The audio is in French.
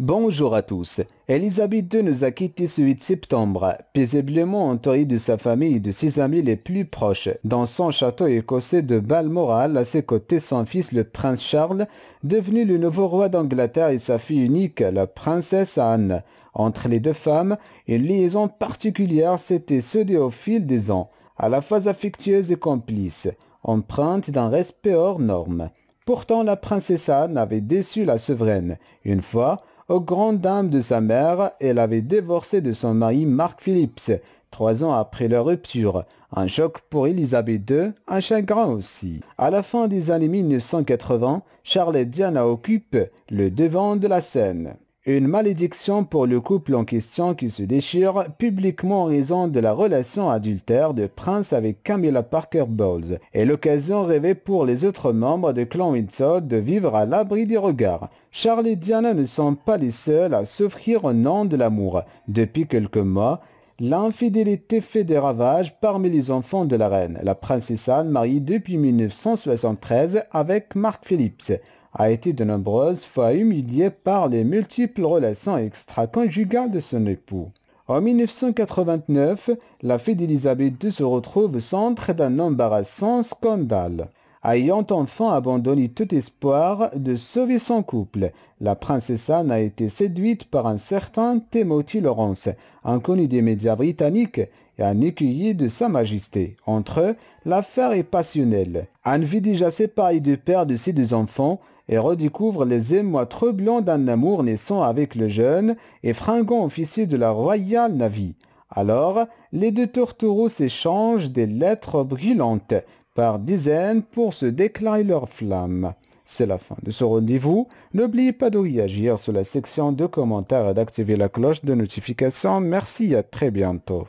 Bonjour à tous. Elisabeth II nous a quittés ce 8 septembre, paisiblement entourée de sa famille et de ses amis les plus proches. Dans son château écossais de Balmoral, à ses côtés son fils le prince Charles, devenu le nouveau roi d'Angleterre et sa fille unique, la princesse Anne. Entre les deux femmes, une liaison particulière s'était soudée au fil des ans, à la fois affectueuse et complice, empreinte d'un respect hors norme. Pourtant la princesse Anne avait déçu la souveraine. Une fois, aux grandes dames de sa mère, elle avait divorcé de son mari Mark Phillips, trois ans après leur rupture. Un choc pour Elisabeth II, un chagrin aussi. À la fin des années 1980, Charlotte Diana occupe le devant de la scène. Une malédiction pour le couple en question qui se déchire publiquement en raison de la relation adultère de Prince avec Camilla Parker Bowles et l'occasion rêvée pour les autres membres de Clan Windsor de vivre à l'abri des regards. Charles et Diana ne sont pas les seuls à souffrir au nom de l'amour. Depuis quelques mois, L'infidélité fait des ravages parmi les enfants de la reine, la princesse Anne mariée depuis 1973 avec Mark Phillips a été de nombreuses fois humiliée par les multiples relations extra-conjugales de son époux. En 1989, la fille d'Elisabeth II se retrouve au centre d'un embarrassant scandale. Ayant enfin abandonné tout espoir de sauver son couple, la princesse Anne a été séduite par un certain Timothy Lawrence, inconnu des médias britanniques et un écuyer de Sa Majesté. Entre eux, l'affaire est passionnelle. Anne vit déjà séparée du père de ses deux enfants, et redécouvre les émois troublants d'un amour naissant avec le jeune et fringant officier de la Royal Navy. Alors, les deux tourtereaux s'échangent des lettres brûlantes par dizaines pour se déclarer leur flamme. C'est la fin de ce rendez-vous. N'oubliez pas de réagir sur la section de commentaires et d'activer la cloche de notification. Merci à très bientôt.